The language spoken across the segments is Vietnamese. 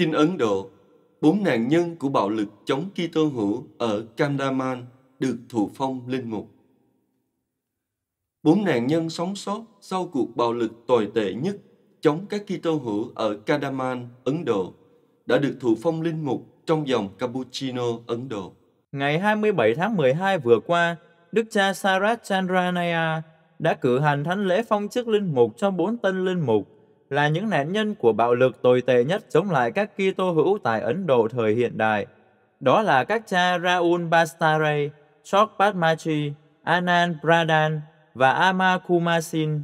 Tin Ấn Độ, bốn nạn nhân của bạo lực chống Kitô hữu ở Kandaman được thụ phong linh mục. Bốn nạn nhân sống sót sau cuộc bạo lực tồi tệ nhất chống các Kitô hữu ở Kandaman, Ấn Độ đã được thụ phong linh mục trong dòng Cappuccino Ấn Độ. Ngày 27 tháng 12 vừa qua, Đức cha Sarat Chandranaya đã cử hành thánh lễ phong chức linh mục cho bốn tên linh mục là những nạn nhân của bạo lực tồi tệ nhất chống lại các Kitô hữu tại Ấn Độ thời hiện đại. Đó là các cha Raul Bastare, Chok Padmachi, Anand Pradhan và Ama Kumasin.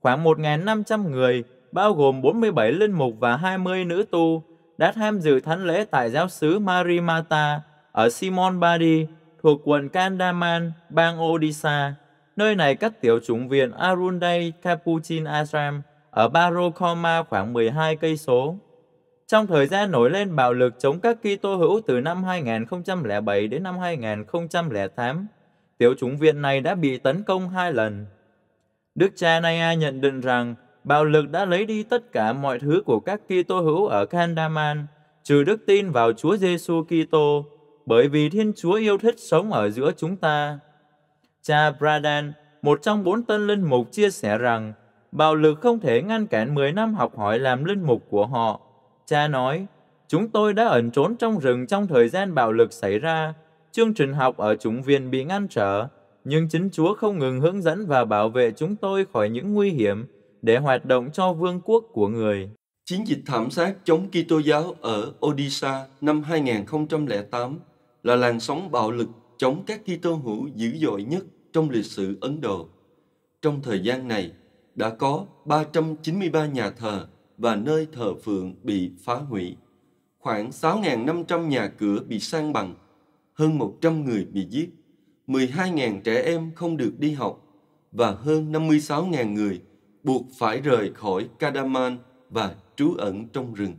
Khoảng 1.500 người, bao gồm 47 linh mục và 20 nữ tu, đã tham dự thánh lễ tại giáo xứ Marimata ở Simon Badi thuộc quận Kandaman, bang Odisha. Nơi này các tiểu chủng viện Arundai Capuchin Ashram – ở Barokoma khoảng 12 cây số. Trong thời gian nổi lên bạo lực chống các Kitô hữu từ năm 2007 đến năm 2008, tiểu chúng viện này đã bị tấn công hai lần. Đức cha Naya nhận định rằng bạo lực đã lấy đi tất cả mọi thứ của các Kitô hữu ở Kandaman, trừ đức tin vào Chúa Giêsu Kitô, bởi vì Thiên Chúa yêu thích sống ở giữa chúng ta. Cha Bradan, một trong bốn tân linh mục chia sẻ rằng bạo lực không thể ngăn cản 10 năm học hỏi làm linh mục của họ. Cha nói, chúng tôi đã ẩn trốn trong rừng trong thời gian bạo lực xảy ra. Chương trình học ở chúng viên bị ngăn trở, nhưng chính Chúa không ngừng hướng dẫn và bảo vệ chúng tôi khỏi những nguy hiểm để hoạt động cho vương quốc của người. Chiến dịch thảm sát chống Kitô giáo ở Odisha năm 2008 là làn sóng bạo lực chống các Kitô hữu dữ dội nhất trong lịch sử Ấn Độ. Trong thời gian này, đã có 393 nhà thờ và nơi thờ phượng bị phá hủy. Khoảng 6.500 nhà cửa bị san bằng, hơn 100 người bị giết, 12.000 trẻ em không được đi học và hơn 56.000 người buộc phải rời khỏi Kadaman và trú ẩn trong rừng.